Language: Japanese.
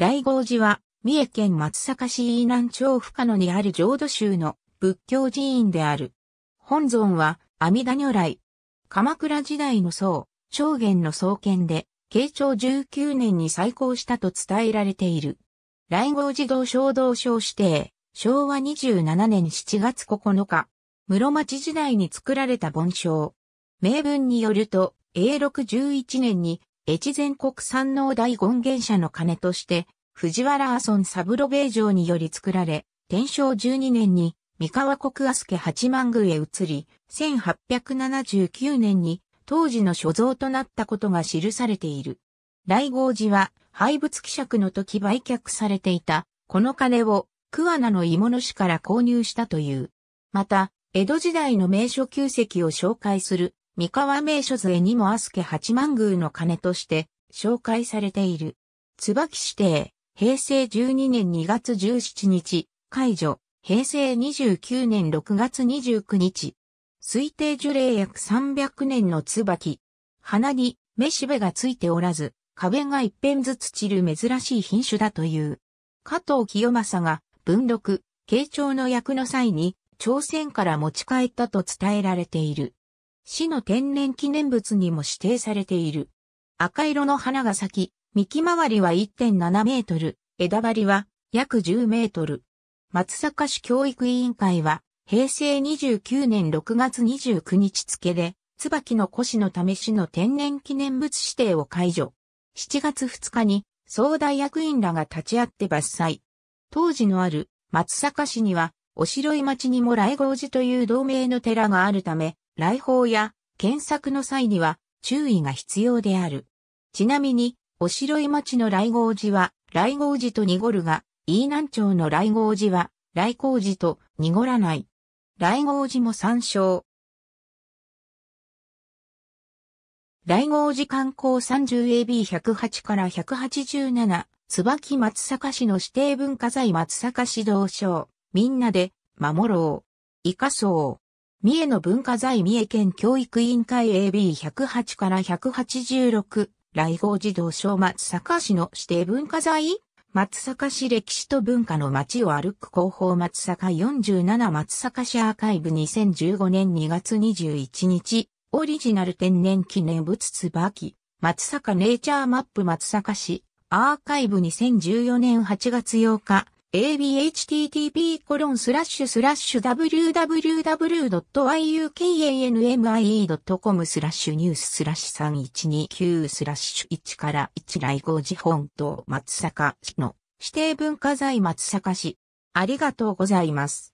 大豪寺は、三重県松阪市伊南町深野にある浄土宗の仏教寺院である。本尊は、阿弥陀如来。鎌倉時代の僧、長元の創建で、慶長19年に再興したと伝えられている。来合児童小道省指定、昭和27年7月9日、室町時代に作られた盆章。名文によると、永禄11年に越前国産農大権現社の鐘として、藤原阿孫三郎米城により作られ、天正12年に三河国阿助八幡宮へ移り、1879年に当時の所蔵となったことが記されている。来合寺は廃仏希釈の時売却されていた、この鐘を桑名の芋の市から購入したという。また、江戸時代の名所旧跡を紹介する三河名所図絵にもアスケ八幡宮の鐘として紹介されている。椿指定、平成12年2月17日、解除、平成29年6月29日。推定樹齢約300年の椿。花にめしべがついておらず、壁が一辺ずつ散る珍しい品種だという。加藤清正が文禄、慶長の役の際に、朝鮮から持ち帰ったと伝えられている。市の天然記念物にも指定されている。赤色の花が咲き、幹回りは1.7メートル、枝張りは約10メートル。松阪市教育委員会は、平成29年6月29日付で、椿の古市のため市の天然記念物指定を解除。7月2日に、総大役員らが立ち会って伐採。当時のある松阪市には、おしろい町にも来郷寺という同名の寺があるため、来訪や検索の際には注意が必要である。ちなみに、おしろい町の来郷寺は、来郷寺と濁るが、飯南町の来郷寺は、来光寺と濁らない。来郷寺も参照。来郷寺観光 30AB108 から187、椿松阪市の指定文化財松阪市道省、みんなで、守ろう。イカう。三重の文化財三重県教育委員会 AB108 から186、来号児童小松坂市の指定文化財松阪市歴史と文化の街を歩く広報松阪47松阪市アーカイブ2015年2月21日、オリジナル天然記念物椿、松阪ネイチャーマップ松阪市、アーカイブ2014年8月8日、a b h t t p w w w y u k a n m i e c o m スラッシュニューススラッシュ3129スラッシュ1から1来号時本島松阪市の指定文化財松阪市。ありがとうございます。